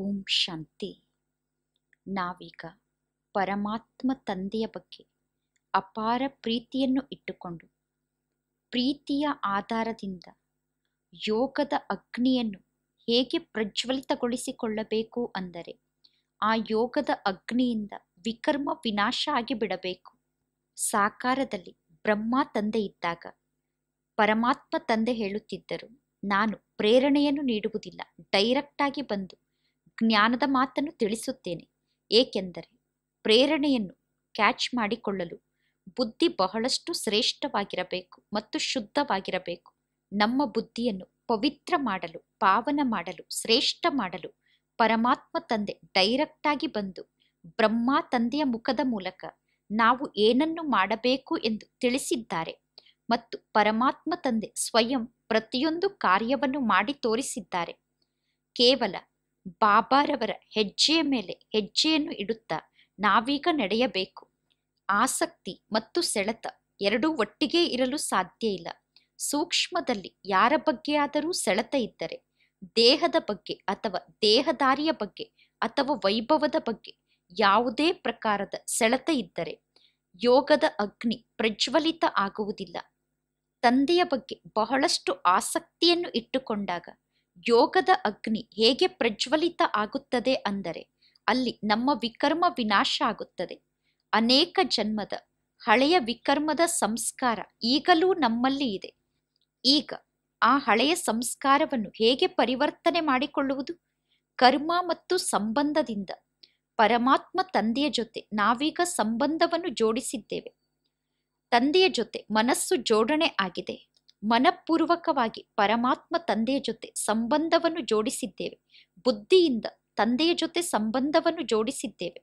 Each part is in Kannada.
ಓಂ ಶಾಂತಿ ನಾವೀಗ ಪರಮಾತ್ಮ ತಂದೆಯ ಬಗ್ಗೆ ಅಪಾರ ಪ್ರೀತಿಯನ್ನು ಇಟ್ಟುಕೊಂಡು ಪ್ರೀತಿಯ ಆಧಾರದಿಂದ ಯೋಗದ ಅಗ್ನಿಯನ್ನು ಹೇಗೆ ಪ್ರಜ್ವಲಿತಗೊಳಿಸಿಕೊಳ್ಳಬೇಕು ಅಂದರೆ ಆ ಯೋಗದ ಅಗ್ನಿಯಿಂದ ವಿಕರ್ಮ ವಿನಾಶ ಆಗಿ ಬಿಡಬೇಕು ಸಾಕಾರದಲ್ಲಿ ಬ್ರಹ್ಮ ತಂದೆ ಇದ್ದಾಗ ಪರಮಾತ್ಮ ತಂದೆ ಹೇಳುತ್ತಿದ್ದರು ನಾನು ಪ್ರೇರಣೆಯನ್ನು ನೀಡುವುದಿಲ್ಲ ಡೈರೆಕ್ಟಾಗಿ ಬಂದು ಜ್ಞಾನದ ಮಾತನ್ನು ತಿಳಿಸುತ್ತೇನೆ ಏಕೆಂದರೆ ಪ್ರೇರಣೆಯನ್ನು ಕ್ಯಾಚ್ ಮಾಡಿಕೊಳ್ಳಲು ಬುದ್ಧಿ ಬಹಳಷ್ಟು ಶ್ರೇಷ್ಠವಾಗಿರಬೇಕು ಮತ್ತು ಶುದ್ಧವಾಗಿರಬೇಕು ನಮ್ಮ ಬುದ್ಧಿಯನ್ನು ಪವಿತ್ರ ಮಾಡಲು ಪಾವನ ಮಾಡಲು ಶ್ರೇಷ್ಠ ಮಾಡಲು ಪರಮಾತ್ಮ ತಂದೆ ಡೈರೆಕ್ಟಾಗಿ ಬಂದು ಬ್ರಹ್ಮ ತಂದೆಯ ಮುಖದ ಮೂಲಕ ನಾವು ಏನನ್ನು ಮಾಡಬೇಕು ಎಂದು ತಿಳಿಸಿದ್ದಾರೆ ಮತ್ತು ಪರಮಾತ್ಮ ತಂದೆ ಸ್ವಯಂ ಪ್ರತಿಯೊಂದು ಕಾರ್ಯವನ್ನು ಮಾಡಿ ತೋರಿಸಿದ್ದಾರೆ ಕೇವಲ ಬಾಬಾರವರ ಹೆಜ್ಜೆಯ ಮೇಲೆ ಹೆಜ್ಜೆಯನ್ನು ಇಡುತ್ತಾ ನಾವೀಗ ನಡೆಯಬೇಕು ಆಸಕ್ತಿ ಮತ್ತು ಸೆಳೆತ ಎರಡೂ ಒಟ್ಟಿಗೆ ಇರಲು ಸಾಧ್ಯ ಇಲ್ಲ ಸೂಕ್ಷ್ಮದಲ್ಲಿ ಯಾರ ಬಗ್ಗೆಯಾದರೂ ಸೆಳೆತ ಇದ್ದರೆ ದೇಹದ ಬಗ್ಗೆ ಅಥವಾ ದೇಹದಾರಿಯ ಬಗ್ಗೆ ಅಥವಾ ವೈಭವದ ಬಗ್ಗೆ ಯಾವುದೇ ಪ್ರಕಾರದ ಸೆಳೆತ ಇದ್ದರೆ ಯೋಗದ ಅಗ್ನಿ ಪ್ರಜ್ವಲಿತ ಆಗುವುದಿಲ್ಲ ತಂದೆಯ ಬಗ್ಗೆ ಬಹಳಷ್ಟು ಆಸಕ್ತಿಯನ್ನು ಇಟ್ಟುಕೊಂಡಾಗ ಯೋಗದ ಅಗ್ನಿ ಹೇಗೆ ಪ್ರಜ್ವಲಿತ ಆಗುತ್ತದೆ ಅಂದರೆ ಅಲ್ಲಿ ನಮ್ಮ ವಿಕರ್ಮ ವಿನಾಶ ಆಗುತ್ತದೆ ಅನೇಕ ಜನ್ಮದ ಹಳೆಯ ವಿಕರ್ಮದ ಸಂಸ್ಕಾರ ಈಗಲೂ ನಮ್ಮಲ್ಲಿ ಇದೆ ಈಗ ಆ ಹಳೆಯ ಸಂಸ್ಕಾರವನ್ನು ಹೇಗೆ ಪರಿವರ್ತನೆ ಮಾಡಿಕೊಳ್ಳುವುದು ಕರ್ಮ ಮತ್ತು ಸಂಬಂಧದಿಂದ ಪರಮಾತ್ಮ ತಂದೆಯ ಜೊತೆ ನಾವೀಗ ಸಂಬಂಧವನ್ನು ಜೋಡಿಸಿದ್ದೇವೆ ತಂದೆಯ ಜೊತೆ ಮನಸ್ಸು ಜೋಡಣೆ ಆಗಿದೆ ಮನಪೂರ್ವಕವಾಗಿ ಪರಮಾತ್ಮ ತಂದೆಯ ಜೊತೆ ಸಂಬಂಧವನ್ನು ಜೋಡಿಸಿದ್ದೇವೆ ಬುದ್ಧಿಯಿಂದ ತಂದೆಯ ಜೊತೆ ಸಂಬಂಧವನ್ನು ಜೋಡಿಸಿದ್ದೇವೆ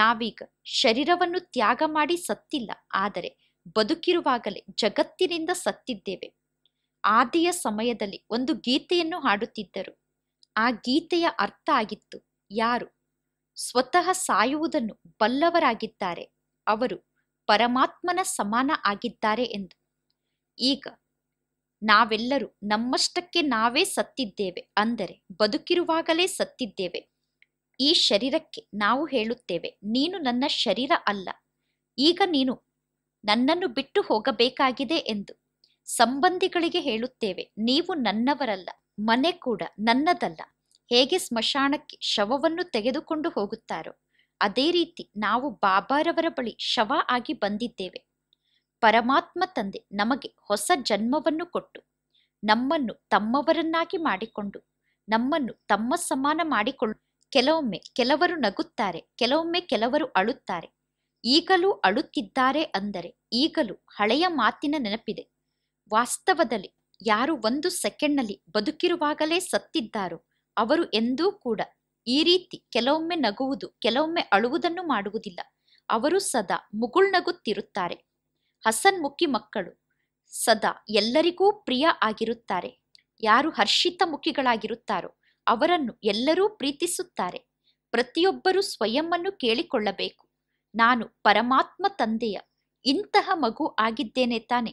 ನಾವೀಗ ಶರೀರವನ್ನು ತ್ಯಾಗ ಮಾಡಿ ಸತ್ತಿಲ್ಲ ಆದರೆ ಬದುಕಿರುವಾಗಲೇ ಜಗತ್ತಿನಿಂದ ಸತ್ತಿದ್ದೇವೆ ಆದಿಯ ಸಮಯದಲ್ಲಿ ಒಂದು ಗೀತೆಯನ್ನು ಹಾಡುತ್ತಿದ್ದರು ಆ ಗೀತೆಯ ಅರ್ಥ ಆಗಿತ್ತು ಯಾರು ಸ್ವತಃ ಸಾಯುವುದನ್ನು ಬಲ್ಲವರಾಗಿದ್ದಾರೆ ಅವರು ಪರಮಾತ್ಮನ ಸಮಾನ ಆಗಿದ್ದಾರೆ ಎಂದು ಈಗ ನಾವೆಲ್ಲರೂ ನಮ್ಮಷ್ಟಕ್ಕೆ ನಾವೇ ಸತ್ತಿದ್ದೇವೆ ಅಂದರೆ ಬದುಕಿರುವಾಗಲೇ ಸತ್ತಿದ್ದೇವೆ ಈ ಶರೀರಕ್ಕೆ ನಾವು ಹೇಳುತ್ತೇವೆ ನೀನು ನನ್ನ ಶರೀರ ಅಲ್ಲ ಈಗ ನೀನು ನನ್ನನ್ನು ಬಿಟ್ಟು ಹೋಗಬೇಕಾಗಿದೆ ಎಂದು ಸಂಬಂಧಿಗಳಿಗೆ ಹೇಳುತ್ತೇವೆ ನೀವು ನನ್ನವರಲ್ಲ ಮನೆ ಕೂಡ ನನ್ನದಲ್ಲ ಹೇಗೆ ಸ್ಮಶಾನಕ್ಕೆ ಶವವನ್ನು ತೆಗೆದುಕೊಂಡು ಹೋಗುತ್ತಾರೋ ಅದೇ ರೀತಿ ನಾವು ಬಾಬಾರವರ ಬಳಿ ಶವ ಆಗಿ ಬಂದಿದ್ದೇವೆ ಪರಮಾತ್ಮ ತಂದೆ ನಮಗೆ ಹೊಸ ಜನ್ಮವನ್ನು ಕೊಟ್ಟು ನಮ್ಮನ್ನು ತಮ್ಮವರನ್ನಾಗಿ ಮಾಡಿಕೊಂಡು ನಮ್ಮನ್ನು ತಮ್ಮ ಸಮಾನ ಮಾಡಿಕೊಳ್ಳು ಕೆಲವೊಮ್ಮೆ ಕೆಲವರು ನಗುತ್ತಾರೆ ಕೆಲವೊಮ್ಮೆ ಕೆಲವರು ಅಳುತ್ತಾರೆ ಈಗಲೂ ಅಳುತ್ತಿದ್ದಾರೆ ಅಂದರೆ ಈಗಲೂ ಹಳೆಯ ಮಾತಿನ ನೆನಪಿದೆ ವಾಸ್ತವದಲ್ಲಿ ಯಾರು ಒಂದು ಸೆಕೆಂಡ್ನಲ್ಲಿ ಬದುಕಿರುವಾಗಲೇ ಸತ್ತಿದ್ದಾರೋ ಅವರು ಎಂದೂ ಕೂಡ ಈ ರೀತಿ ಕೆಲವೊಮ್ಮೆ ನಗುವುದು ಕೆಲವೊಮ್ಮೆ ಅಳುವುದನ್ನು ಮಾಡುವುದಿಲ್ಲ ಅವರು ಸದಾ ಮುಗುಳ್ನಗುತ್ತಿರುತ್ತಾರೆ ಹಸನ್ಮುಖಿ ಮಕ್ಕಳು ಸದಾ ಎಲ್ಲರಿಗೂ ಪ್ರಿಯ ಆಗಿರುತ್ತಾರೆ ಯಾರು ಹರ್ಷಿತ ಮುಖಿಗಳಾಗಿರುತ್ತಾರೋ ಅವರನ್ನು ಎಲ್ಲರೂ ಪ್ರೀತಿಸುತ್ತಾರೆ ಪ್ರತಿಯೊಬ್ಬರೂ ಸ್ವಯಂವನ್ನು ಕೇಳಿಕೊಳ್ಳಬೇಕು ನಾನು ಪರಮಾತ್ಮ ತಂದೆಯ ಇಂತಹ ಮಗು ಆಗಿದ್ದೇನೆ ತಾನೆ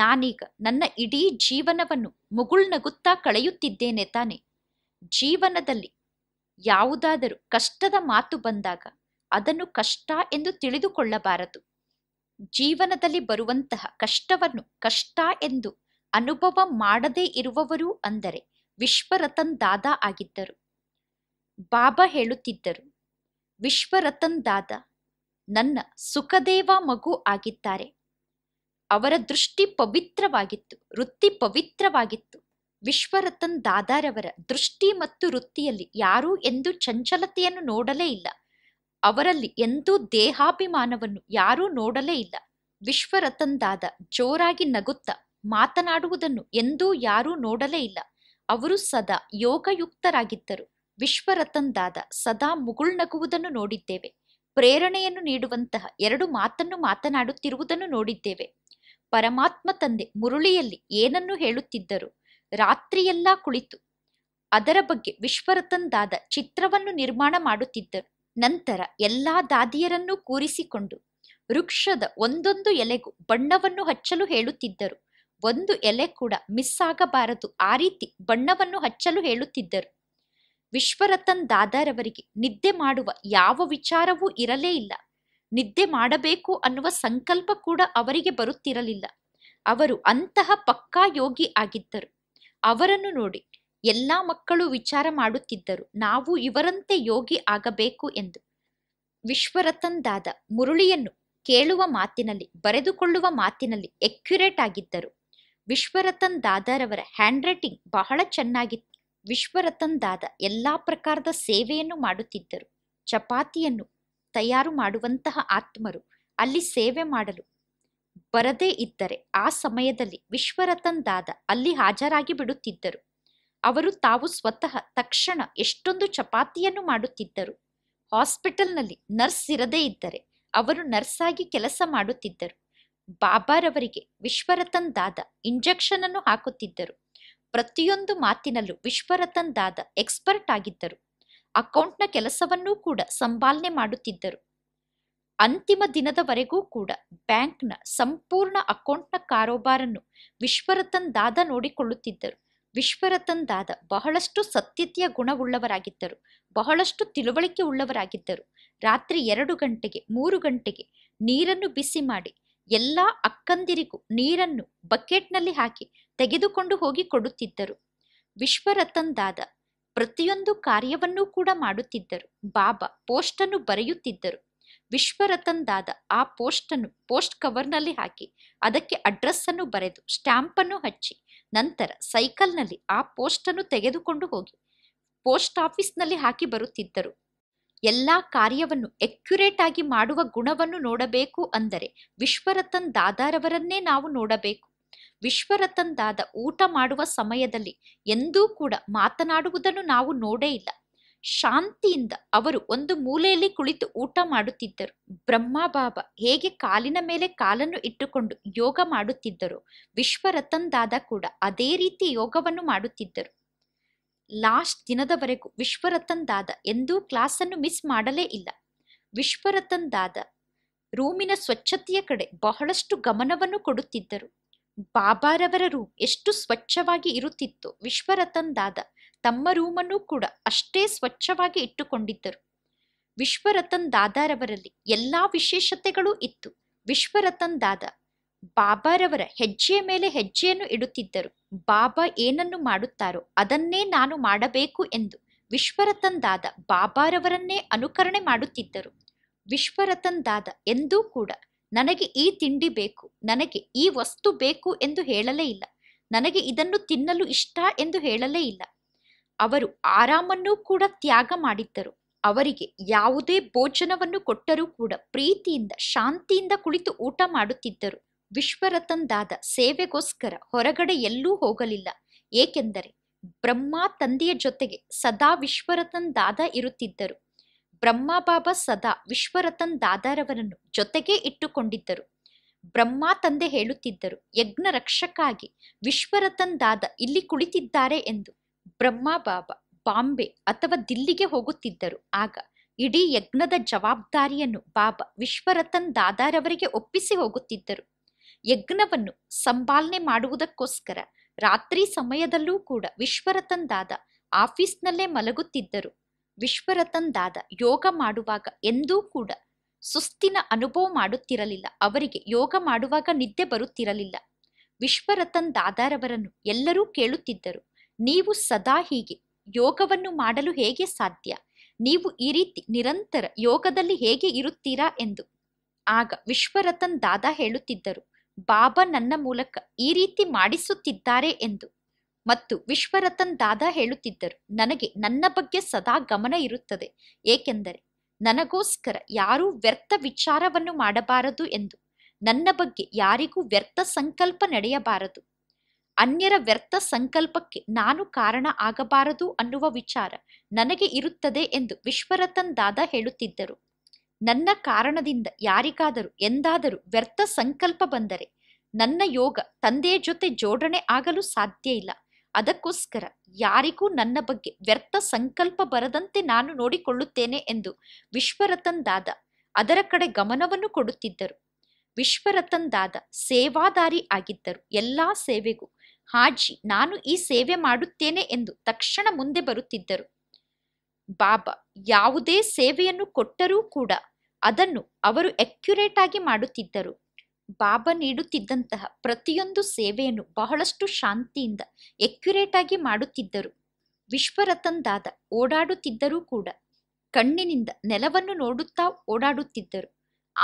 ನಾನೀಗ ನನ್ನ ಇಡೀ ಜೀವನವನ್ನು ಮುಗುಳ್ನಗುತ್ತಾ ಕಳೆಯುತ್ತಿದ್ದೇನೆ ತಾನೆ ಜೀವನದಲ್ಲಿ ಯಾವುದಾದರೂ ಕಷ್ಟದ ಮಾತು ಬಂದಾಗ ಅದನ್ನು ಕಷ್ಟ ಎಂದು ತಿಳಿದುಕೊಳ್ಳಬಾರದು ಜೀವನದಲ್ಲಿ ಬರುವಂತಹ ಕಷ್ಟವನ್ನು ಕಷ್ಟ ಎಂದು ಅನುಭವ ಮಾಡದೇ ಇರುವವರು ಅಂದರೆ ವಿಶ್ವರತನ್ ದಾದಾ ಆಗಿದ್ದರು ಬಾಬಾ ಹೇಳುತ್ತಿದ್ದರು ವಿಶ್ವರತನ್ ದಾದಾ ನನ್ನ ಸುಖದೇವ ಮಗು ಆಗಿದ್ದಾರೆ ಅವರ ದೃಷ್ಟಿ ಪವಿತ್ರವಾಗಿತ್ತು ವೃತ್ತಿ ಪವಿತ್ರವಾಗಿತ್ತು ವಿಶ್ವರತನ್ ದಾದಾರವರ ದೃಷ್ಟಿ ಮತ್ತು ವೃತ್ತಿಯಲ್ಲಿ ಯಾರೂ ಎಂದು ಚಂಚಲತೆಯನ್ನು ನೋಡಲೇ ಇಲ್ಲ ಅವರಲ್ಲಿ ಎಂದೂ ದೇಹಾಭಿಮಾನವನ್ನು ಯಾರೂ ನೋಡಲೇ ಇಲ್ಲ ವಿಶ್ವರತಂದಾದ ಜೋರಾಗಿ ನಗುತ್ತ ಮಾತನಾಡುವುದನ್ನು ಎಂದೂ ಯಾರೂ ನೋಡಲೇ ಇಲ್ಲ ಅವರು ಸದಾ ಯೋಗಯುಕ್ತರಾಗಿದ್ದರು ವಿಶ್ವರತಂದಾದ ಸದಾ ನಗುವುದನ್ನು ನೋಡಿದ್ದೇವೆ ಪ್ರೇರಣೆಯನ್ನು ನೀಡುವಂತಹ ಎರಡು ಮಾತನ್ನು ಮಾತನಾಡುತ್ತಿರುವುದನ್ನು ನೋಡಿದ್ದೇವೆ ಪರಮಾತ್ಮ ತಂದೆ ಮುರುಳಿಯಲ್ಲಿ ಏನನ್ನು ಹೇಳುತ್ತಿದ್ದರು ರಾತ್ರಿಯೆಲ್ಲಾ ಕುಳಿತು ಅದರ ಬಗ್ಗೆ ವಿಶ್ವರತಂದಾದ ಚಿತ್ರವನ್ನು ನಿರ್ಮಾಣ ಮಾಡುತ್ತಿದ್ದರು ನಂತರ ಎಲ್ಲಾ ದಾದಿಯರನ್ನೂ ಕೂರಿಸಿಕೊಂಡು ವೃಕ್ಷದ ಒಂದೊಂದು ಎಲೆಗೂ ಬಣ್ಣವನ್ನು ಹಚ್ಚಲು ಹೇಳುತ್ತಿದ್ದರು ಒಂದು ಎಲೆ ಕೂಡ ಮಿಸ್ ಆಗಬಾರದು ಆ ರೀತಿ ಬಣ್ಣವನ್ನು ಹಚ್ಚಲು ಹೇಳುತ್ತಿದ್ದರು ವಿಶ್ವರತನ್ ದಾದಾರವರಿಗೆ ನಿದ್ದೆ ಮಾಡುವ ಯಾವ ವಿಚಾರವೂ ಇರಲೇ ಇಲ್ಲ ನಿದ್ದೆ ಮಾಡಬೇಕು ಅನ್ನುವ ಸಂಕಲ್ಪ ಕೂಡ ಅವರಿಗೆ ಬರುತ್ತಿರಲಿಲ್ಲ ಅವರು ಅಂತಹ ಪಕ್ಕಾ ಯೋಗಿ ಆಗಿದ್ದರು ಅವರನ್ನು ನೋಡಿ ಎಲ್ಲ ಮಕ್ಕಳು ವಿಚಾರ ಮಾಡುತ್ತಿದ್ದರು ನಾವು ಇವರಂತೆ ಯೋಗಿ ಆಗಬೇಕು ಎಂದು ವಿಶ್ವರತನ್ ದಾದ ಮುರುಳಿಯನ್ನು ಕೇಳುವ ಮಾತಿನಲ್ಲಿ ಬರೆದುಕೊಳ್ಳುವ ಮಾತಿನಲ್ಲಿ ಎಕ್ಯುರೇಟ್ ಆಗಿದ್ದರು ವಿಶ್ವರತನ್ ದಾದಾರವರ ಹ್ಯಾಂಡ್ ರೈಟಿಂಗ್ ಬಹಳ ಚೆನ್ನಾಗಿತ್ತು ವಿಶ್ವರತನ್ ದಾದ ಎಲ್ಲ ಪ್ರಕಾರದ ಸೇವೆಯನ್ನು ಮಾಡುತ್ತಿದ್ದರು ಚಪಾತಿಯನ್ನು ತಯಾರು ಮಾಡುವಂತಹ ಆತ್ಮರು ಅಲ್ಲಿ ಸೇವೆ ಮಾಡಲು ಬರದೇ ಇದ್ದರೆ ಆ ಸಮಯದಲ್ಲಿ ವಿಶ್ವರತನ್ ದಾದ ಅಲ್ಲಿ ಹಾಜರಾಗಿ ಬಿಡುತ್ತಿದ್ದರು ಅವರು ತಾವು ಸ್ವತಃ ತಕ್ಷಣ ಎಷ್ಟೊಂದು ಚಪಾತಿಯನ್ನು ಮಾಡುತ್ತಿದ್ದರು ಹಾಸ್ಪಿಟಲ್ನಲ್ಲಿ ನರ್ಸ್ ಇರದೇ ಇದ್ದರೆ ಅವರು ನರ್ಸ್ ಆಗಿ ಕೆಲಸ ಮಾಡುತ್ತಿದ್ದರು ಬಾಬಾರವರಿಗೆ ವಿಶ್ವರತನ್ ದಾದ ಇಂಜೆಕ್ಷನ್ ಅನ್ನು ಹಾಕುತ್ತಿದ್ದರು ಪ್ರತಿಯೊಂದು ಮಾತಿನಲ್ಲೂ ವಿಶ್ವರತನ್ ದಾದ ಎಕ್ಸ್ಪರ್ಟ್ ಆಗಿದ್ದರು ಅಕೌಂಟ್ನ ಕೆಲಸವನ್ನೂ ಕೂಡ ಸಂಭಾಲನೆ ಮಾಡುತ್ತಿದ್ದರು ಅಂತಿಮ ದಿನದವರೆಗೂ ಕೂಡ ಬ್ಯಾಂಕ್ನ ಸಂಪೂರ್ಣ ಅಕೌಂಟ್ನ ಕಾರೋಬಾರನ್ನು ವಿಶ್ವರತನ್ ದಾದ ನೋಡಿಕೊಳ್ಳುತ್ತಿದ್ದರು ವಿಶ್ವರತನ್ ದಾದ ಬಹಳಷ್ಟು ಸತ್ಯತೆಯ ಗುಣವುಳ್ಳವರಾಗಿದ್ದರು ಬಹಳಷ್ಟು ತಿಳುವಳಿಕೆ ಉಳ್ಳವರಾಗಿದ್ದರು ರಾತ್ರಿ ಎರಡು ಗಂಟೆಗೆ ಮೂರು ಗಂಟೆಗೆ ನೀರನ್ನು ಬಿಸಿ ಮಾಡಿ ಎಲ್ಲ ಅಕ್ಕಂದಿರಿಗೂ ನೀರನ್ನು ಬಕೆಟ್ನಲ್ಲಿ ಹಾಕಿ ತೆಗೆದುಕೊಂಡು ಹೋಗಿ ಕೊಡುತ್ತಿದ್ದರು ವಿಶ್ವರತನ್ ದಾದ ಪ್ರತಿಯೊಂದು ಕಾರ್ಯವನ್ನೂ ಕೂಡ ಮಾಡುತ್ತಿದ್ದರು ಬಾಬಾ ಪೋಸ್ಟ್ ಅನ್ನು ಬರೆಯುತ್ತಿದ್ದರು ವಿಶ್ವರತನ್ ದಾದ ಆ ಪೋಸ್ಟನ್ನು ಪೋಸ್ಟ್ ಕವರ್ನಲ್ಲಿ ಹಾಕಿ ಅದಕ್ಕೆ ಅಡ್ರೆಸ್ಸನ್ನು ಬರೆದು ಅನ್ನು ಹಚ್ಚಿ ನಂತರ ಸೈಕಲ್ನಲ್ಲಿ ಆ ಅನ್ನು ತೆಗೆದುಕೊಂಡು ಹೋಗಿ ಪೋಸ್ಟ್ ನಲ್ಲಿ ಹಾಕಿ ಬರುತ್ತಿದ್ದರು ಎಲ್ಲ ಕಾರ್ಯವನ್ನು ಎಕ್ಯುರೇಟ್ ಆಗಿ ಮಾಡುವ ಗುಣವನ್ನು ನೋಡಬೇಕು ಅಂದರೆ ವಿಶ್ವರತನ್ ದಾದಾರವರನ್ನೇ ನಾವು ನೋಡಬೇಕು ವಿಶ್ವರತನ್ ದಾದ ಊಟ ಮಾಡುವ ಸಮಯದಲ್ಲಿ ಎಂದೂ ಕೂಡ ಮಾತನಾಡುವುದನ್ನು ನಾವು ನೋಡೇ ಇಲ್ಲ ಶಾಂತಿಯಿಂದ ಅವರು ಒಂದು ಮೂಲೆಯಲ್ಲಿ ಕುಳಿತು ಊಟ ಮಾಡುತ್ತಿದ್ದರು ಬಾಬಾ ಹೇಗೆ ಕಾಲಿನ ಮೇಲೆ ಕಾಲನ್ನು ಇಟ್ಟುಕೊಂಡು ಯೋಗ ಮಾಡುತ್ತಿದ್ದರು ವಿಶ್ವರತನ್ ದಾದಾ ಕೂಡ ಅದೇ ರೀತಿ ಯೋಗವನ್ನು ಮಾಡುತ್ತಿದ್ದರು ಲಾಸ್ಟ್ ದಿನದವರೆಗೂ ವಿಶ್ವರತನ್ ದಾದಾ ಎಂದೂ ಕ್ಲಾಸನ್ನು ಮಿಸ್ ಮಾಡಲೇ ಇಲ್ಲ ವಿಶ್ವರತನ್ ದಾದಾ ರೂಮಿನ ಸ್ವಚ್ಛತೆಯ ಕಡೆ ಬಹಳಷ್ಟು ಗಮನವನ್ನು ಕೊಡುತ್ತಿದ್ದರು ಬಾಬಾರವರ ರೂಮ್ ಎಷ್ಟು ಸ್ವಚ್ಛವಾಗಿ ಇರುತ್ತಿತ್ತು ವಿಶ್ವರತನ್ ದಾದಾ ತಮ್ಮ ರೂಮನ್ನು ಕೂಡ ಅಷ್ಟೇ ಸ್ವಚ್ಛವಾಗಿ ಇಟ್ಟುಕೊಂಡಿದ್ದರು ವಿಶ್ವರತನ್ ದಾದಾರವರಲ್ಲಿ ಎಲ್ಲಾ ವಿಶೇಷತೆಗಳೂ ಇತ್ತು ವಿಶ್ವರತನ್ ದಾದ ಬಾಬಾರವರ ಹೆಜ್ಜೆಯ ಮೇಲೆ ಹೆಜ್ಜೆಯನ್ನು ಇಡುತ್ತಿದ್ದರು ಬಾಬಾ ಏನನ್ನು ಮಾಡುತ್ತಾರೋ ಅದನ್ನೇ ನಾನು ಮಾಡಬೇಕು ಎಂದು ವಿಶ್ವರತನ್ ದಾದ ಬಾಬಾರವರನ್ನೇ ಅನುಕರಣೆ ಮಾಡುತ್ತಿದ್ದರು ವಿಶ್ವರತನ್ ದಾದ ಎಂದೂ ಕೂಡ ನನಗೆ ಈ ತಿಂಡಿ ಬೇಕು ನನಗೆ ಈ ವಸ್ತು ಬೇಕು ಎಂದು ಹೇಳಲೇ ಇಲ್ಲ ನನಗೆ ಇದನ್ನು ತಿನ್ನಲು ಇಷ್ಟ ಎಂದು ಹೇಳಲೇ ಇಲ್ಲ ಅವರು ಆರಾಮನ್ನೂ ಕೂಡ ತ್ಯಾಗ ಮಾಡಿದ್ದರು ಅವರಿಗೆ ಯಾವುದೇ ಭೋಜನವನ್ನು ಕೊಟ್ಟರೂ ಕೂಡ ಪ್ರೀತಿಯಿಂದ ಶಾಂತಿಯಿಂದ ಕುಳಿತು ಊಟ ಮಾಡುತ್ತಿದ್ದರು ದಾದಾ ಸೇವೆಗೋಸ್ಕರ ಹೊರಗಡೆ ಎಲ್ಲೂ ಹೋಗಲಿಲ್ಲ ಏಕೆಂದರೆ ಬ್ರಹ್ಮ ತಂದೆಯ ಜೊತೆಗೆ ಸದಾ ವಿಶ್ವರತನ್ ದಾದಾ ಇರುತ್ತಿದ್ದರು ಬ್ರಹ್ಮ ಬಾಬಾ ಸದಾ ವಿಶ್ವರತನ್ ದಾದಾರವರನ್ನು ಜೊತೆಗೇ ಇಟ್ಟುಕೊಂಡಿದ್ದರು ಬ್ರಹ್ಮ ತಂದೆ ಹೇಳುತ್ತಿದ್ದರು ಯಜ್ಞ ರಕ್ಷಕಾಗಿ ವಿಶ್ವರತನ್ ದಾದಾ ಇಲ್ಲಿ ಕುಳಿತಿದ್ದಾರೆ ಎಂದು ಬಾಬಾ ಬಾಂಬೆ ಅಥವಾ ದಿಲ್ಲಿಗೆ ಹೋಗುತ್ತಿದ್ದರು ಆಗ ಇಡೀ ಯಜ್ಞದ ಜವಾಬ್ದಾರಿಯನ್ನು ಬಾಬಾ ವಿಶ್ವರತನ್ ದಾದಾರವರಿಗೆ ಒಪ್ಪಿಸಿ ಹೋಗುತ್ತಿದ್ದರು ಯಜ್ಞವನ್ನು ಸಂಪಾಲನೆ ಮಾಡುವುದಕ್ಕೋಸ್ಕರ ರಾತ್ರಿ ಸಮಯದಲ್ಲೂ ಕೂಡ ವಿಶ್ವರತನ್ ದಾದಾ ಆಫೀಸ್ನಲ್ಲೇ ಮಲಗುತ್ತಿದ್ದರು ವಿಶ್ವರತನ್ ದಾದ ಯೋಗ ಮಾಡುವಾಗ ಎಂದೂ ಕೂಡ ಸುಸ್ತಿನ ಅನುಭವ ಮಾಡುತ್ತಿರಲಿಲ್ಲ ಅವರಿಗೆ ಯೋಗ ಮಾಡುವಾಗ ನಿದ್ದೆ ಬರುತ್ತಿರಲಿಲ್ಲ ವಿಶ್ವರತನ್ ದಾದಾರವರನ್ನು ಎಲ್ಲರೂ ಕೇಳುತ್ತಿದ್ದರು ನೀವು ಸದಾ ಹೀಗೆ ಯೋಗವನ್ನು ಮಾಡಲು ಹೇಗೆ ಸಾಧ್ಯ ನೀವು ಈ ರೀತಿ ನಿರಂತರ ಯೋಗದಲ್ಲಿ ಹೇಗೆ ಇರುತ್ತೀರಾ ಎಂದು ಆಗ ವಿಶ್ವರತನ್ ದಾದಾ ಹೇಳುತ್ತಿದ್ದರು ಬಾಬಾ ನನ್ನ ಮೂಲಕ ಈ ರೀತಿ ಮಾಡಿಸುತ್ತಿದ್ದಾರೆ ಎಂದು ಮತ್ತು ವಿಶ್ವರತನ್ ದಾದಾ ಹೇಳುತ್ತಿದ್ದರು ನನಗೆ ನನ್ನ ಬಗ್ಗೆ ಸದಾ ಗಮನ ಇರುತ್ತದೆ ಏಕೆಂದರೆ ನನಗೋಸ್ಕರ ಯಾರೂ ವ್ಯರ್ಥ ವಿಚಾರವನ್ನು ಮಾಡಬಾರದು ಎಂದು ನನ್ನ ಬಗ್ಗೆ ಯಾರಿಗೂ ವ್ಯರ್ಥ ಸಂಕಲ್ಪ ನಡೆಯಬಾರದು ಅನ್ಯರ ವ್ಯರ್ಥ ಸಂಕಲ್ಪಕ್ಕೆ ನಾನು ಕಾರಣ ಆಗಬಾರದು ಅನ್ನುವ ವಿಚಾರ ನನಗೆ ಇರುತ್ತದೆ ಎಂದು ವಿಶ್ವರತನ್ ದಾದ ಹೇಳುತ್ತಿದ್ದರು ನನ್ನ ಕಾರಣದಿಂದ ಯಾರಿಗಾದರೂ ಎಂದಾದರೂ ವ್ಯರ್ಥ ಸಂಕಲ್ಪ ಬಂದರೆ ನನ್ನ ಯೋಗ ತಂದೆಯ ಜೊತೆ ಜೋಡಣೆ ಆಗಲು ಸಾಧ್ಯ ಇಲ್ಲ ಅದಕ್ಕೋಸ್ಕರ ಯಾರಿಗೂ ನನ್ನ ಬಗ್ಗೆ ವ್ಯರ್ಥ ಸಂಕಲ್ಪ ಬರದಂತೆ ನಾನು ನೋಡಿಕೊಳ್ಳುತ್ತೇನೆ ಎಂದು ವಿಶ್ವರತನ್ ದಾದ ಅದರ ಕಡೆ ಗಮನವನ್ನು ಕೊಡುತ್ತಿದ್ದರು ವಿಶ್ವರತನ್ ದಾದ ಸೇವಾದಾರಿ ಆಗಿದ್ದರು ಎಲ್ಲಾ ಸೇವೆಗೂ ಹಾಜಿ ನಾನು ಈ ಸೇವೆ ಮಾಡುತ್ತೇನೆ ಎಂದು ತಕ್ಷಣ ಮುಂದೆ ಬರುತ್ತಿದ್ದರು ಬಾಬಾ ಯಾವುದೇ ಸೇವೆಯನ್ನು ಕೊಟ್ಟರೂ ಕೂಡ ಅದನ್ನು ಅವರು ಎಕ್ಯುರೇಟ್ ಆಗಿ ಮಾಡುತ್ತಿದ್ದರು ಬಾಬಾ ನೀಡುತ್ತಿದ್ದಂತಹ ಪ್ರತಿಯೊಂದು ಸೇವೆಯನ್ನು ಬಹಳಷ್ಟು ಶಾಂತಿಯಿಂದ ಎಕ್ಯುರೇಟ್ ಆಗಿ ಮಾಡುತ್ತಿದ್ದರು ವಿಶ್ವರತಂದಾದ ಓಡಾಡುತ್ತಿದ್ದರೂ ಕೂಡ ಕಣ್ಣಿನಿಂದ ನೆಲವನ್ನು ನೋಡುತ್ತಾ ಓಡಾಡುತ್ತಿದ್ದರು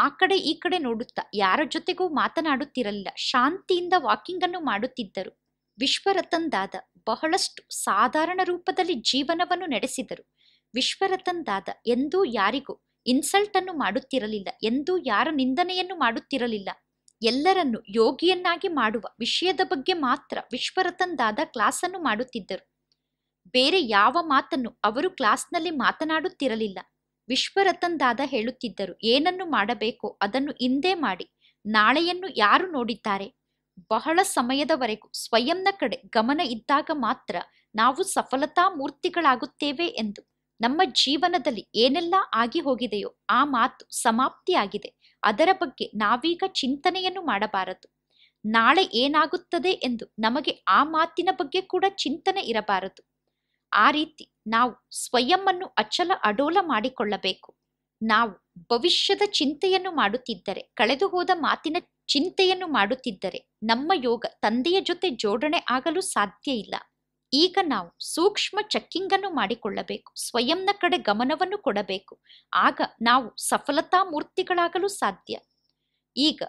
ಆ ಕಡೆ ಈ ಕಡೆ ನೋಡುತ್ತಾ ಯಾರ ಜೊತೆಗೂ ಮಾತನಾಡುತ್ತಿರಲಿಲ್ಲ ಶಾಂತಿಯಿಂದ ವಾಕಿಂಗ್ ಅನ್ನು ಮಾಡುತ್ತಿದ್ದರು ವಿಶ್ವರತನ್ ದಾದ ಬಹಳಷ್ಟು ಸಾಧಾರಣ ರೂಪದಲ್ಲಿ ಜೀವನವನ್ನು ನಡೆಸಿದರು ವಿಶ್ವರತನ್ ದಾದ ಎಂದೂ ಯಾರಿಗೂ ಇನ್ಸಲ್ಟ್ ಅನ್ನು ಮಾಡುತ್ತಿರಲಿಲ್ಲ ಎಂದೂ ಯಾರ ನಿಂದನೆಯನ್ನು ಮಾಡುತ್ತಿರಲಿಲ್ಲ ಎಲ್ಲರನ್ನು ಯೋಗಿಯನ್ನಾಗಿ ಮಾಡುವ ವಿಷಯದ ಬಗ್ಗೆ ಮಾತ್ರ ವಿಶ್ವರತನ್ ದಾದ ಕ್ಲಾಸನ್ನು ಮಾಡುತ್ತಿದ್ದರು ಬೇರೆ ಯಾವ ಮಾತನ್ನು ಅವರು ಕ್ಲಾಸ್ನಲ್ಲಿ ಮಾತನಾಡುತ್ತಿರಲಿಲ್ಲ ವಿಶ್ವರತನ್ ದಾದ ಹೇಳುತ್ತಿದ್ದರು ಏನನ್ನು ಮಾಡಬೇಕೋ ಅದನ್ನು ಹಿಂದೆ ಮಾಡಿ ನಾಳೆಯನ್ನು ಯಾರು ನೋಡಿದ್ದಾರೆ ಬಹಳ ಸಮಯದವರೆಗೂ ಸ್ವಯಂನ ಕಡೆ ಗಮನ ಇದ್ದಾಗ ಮಾತ್ರ ನಾವು ಸಫಲತಾ ಮೂರ್ತಿಗಳಾಗುತ್ತೇವೆ ಎಂದು ನಮ್ಮ ಜೀವನದಲ್ಲಿ ಏನೆಲ್ಲ ಆಗಿ ಹೋಗಿದೆಯೋ ಆ ಮಾತು ಸಮಾಪ್ತಿಯಾಗಿದೆ ಅದರ ಬಗ್ಗೆ ನಾವೀಗ ಚಿಂತನೆಯನ್ನು ಮಾಡಬಾರದು ನಾಳೆ ಏನಾಗುತ್ತದೆ ಎಂದು ನಮಗೆ ಆ ಮಾತಿನ ಬಗ್ಗೆ ಕೂಡ ಚಿಂತನೆ ಇರಬಾರದು ಆ ರೀತಿ ನಾವು ಸ್ವಯಂ ಅಚಲ ಅಡೋಲ ಮಾಡಿಕೊಳ್ಳಬೇಕು ನಾವು ಭವಿಷ್ಯದ ಚಿಂತೆಯನ್ನು ಮಾಡುತ್ತಿದ್ದರೆ ಕಳೆದು ಮಾತಿನ ಚಿಂತೆಯನ್ನು ಮಾಡುತ್ತಿದ್ದರೆ ನಮ್ಮ ಯೋಗ ತಂದೆಯ ಜೊತೆ ಜೋಡಣೆ ಆಗಲು ಸಾಧ್ಯ ಇಲ್ಲ ಈಗ ನಾವು ಸೂಕ್ಷ್ಮ ಚೆಕ್ಕಿಂಗ್ ಅನ್ನು ಮಾಡಿಕೊಳ್ಳಬೇಕು ಸ್ವಯಂನ ಕಡೆ ಗಮನವನ್ನು ಕೊಡಬೇಕು ಆಗ ನಾವು ಸಫಲತಾ ಮೂರ್ತಿಗಳಾಗಲು ಸಾಧ್ಯ ಈಗ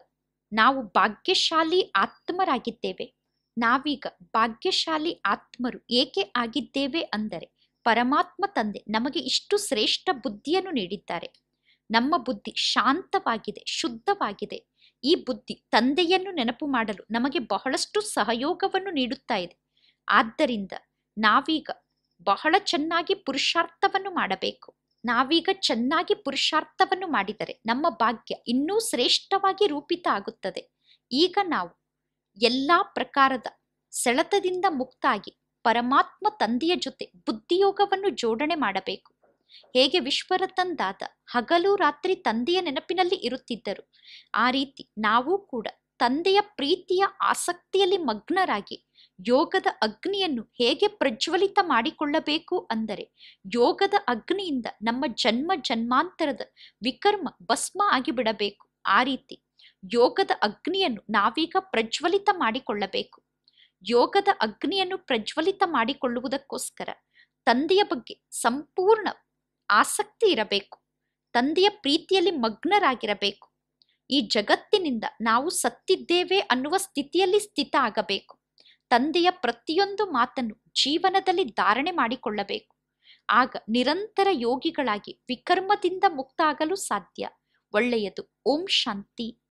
ನಾವು ಭಾಗ್ಯಶಾಲಿ ಆತ್ಮರಾಗಿದ್ದೇವೆ ನಾವೀಗ ಭಾಗ್ಯಶಾಲಿ ಆತ್ಮರು ಏಕೆ ಆಗಿದ್ದೇವೆ ಅಂದರೆ ಪರಮಾತ್ಮ ತಂದೆ ನಮಗೆ ಇಷ್ಟು ಶ್ರೇಷ್ಠ ಬುದ್ಧಿಯನ್ನು ನೀಡಿದ್ದಾರೆ ನಮ್ಮ ಬುದ್ಧಿ ಶಾಂತವಾಗಿದೆ ಶುದ್ಧವಾಗಿದೆ ಈ ಬುದ್ಧಿ ತಂದೆಯನ್ನು ನೆನಪು ಮಾಡಲು ನಮಗೆ ಬಹಳಷ್ಟು ಸಹಯೋಗವನ್ನು ನೀಡುತ್ತಾ ಇದೆ ಆದ್ದರಿಂದ ನಾವೀಗ ಬಹಳ ಚೆನ್ನಾಗಿ ಪುರುಷಾರ್ಥವನ್ನು ಮಾಡಬೇಕು ನಾವೀಗ ಚೆನ್ನಾಗಿ ಪುರುಷಾರ್ಥವನ್ನು ಮಾಡಿದರೆ ನಮ್ಮ ಭಾಗ್ಯ ಇನ್ನೂ ಶ್ರೇಷ್ಠವಾಗಿ ರೂಪಿತ ಆಗುತ್ತದೆ ಈಗ ನಾವು ಎಲ್ಲ ಪ್ರಕಾರದ ಸೆಳೆತದಿಂದ ಮುಕ್ತಾಗಿ ಪರಮಾತ್ಮ ತಂದೆಯ ಜೊತೆ ಬುದ್ಧಿಯೋಗವನ್ನು ಜೋಡಣೆ ಮಾಡಬೇಕು ಹೇಗೆ ವಿಶ್ವರ ದಾತ ಹಗಲು ರಾತ್ರಿ ತಂದೆಯ ನೆನಪಿನಲ್ಲಿ ಇರುತ್ತಿದ್ದರು ಆ ರೀತಿ ನಾವು ಕೂಡ ತಂದೆಯ ಪ್ರೀತಿಯ ಆಸಕ್ತಿಯಲ್ಲಿ ಮಗ್ನರಾಗಿ ಯೋಗದ ಅಗ್ನಿಯನ್ನು ಹೇಗೆ ಪ್ರಜ್ವಲಿತ ಮಾಡಿಕೊಳ್ಳಬೇಕು ಅಂದರೆ ಯೋಗದ ಅಗ್ನಿಯಿಂದ ನಮ್ಮ ಜನ್ಮ ಜನ್ಮಾಂತರದ ವಿಕರ್ಮ ಭಸ್ಮ ಆಗಿಬಿಡಬೇಕು ಆ ರೀತಿ ಯೋಗದ ಅಗ್ನಿಯನ್ನು ನಾವೀಗ ಪ್ರಜ್ವಲಿತ ಮಾಡಿಕೊಳ್ಳಬೇಕು ಯೋಗದ ಅಗ್ನಿಯನ್ನು ಪ್ರಜ್ವಲಿತ ಮಾಡಿಕೊಳ್ಳುವುದಕ್ಕೋಸ್ಕರ ತಂದೆಯ ಬಗ್ಗೆ ಸಂಪೂರ್ಣ ಆಸಕ್ತಿ ಇರಬೇಕು ತಂದೆಯ ಪ್ರೀತಿಯಲ್ಲಿ ಮಗ್ನರಾಗಿರಬೇಕು ಈ ಜಗತ್ತಿನಿಂದ ನಾವು ಸತ್ತಿದ್ದೇವೆ ಅನ್ನುವ ಸ್ಥಿತಿಯಲ್ಲಿ ಸ್ಥಿತ ಆಗಬೇಕು ತಂದೆಯ ಪ್ರತಿಯೊಂದು ಮಾತನ್ನು ಜೀವನದಲ್ಲಿ ಧಾರಣೆ ಮಾಡಿಕೊಳ್ಳಬೇಕು ಆಗ ನಿರಂತರ ಯೋಗಿಗಳಾಗಿ ವಿಕರ್ಮದಿಂದ ಮುಕ್ತ ಆಗಲು ಸಾಧ್ಯ ಒಳ್ಳೆಯದು ಓಂ ಶಾಂತಿ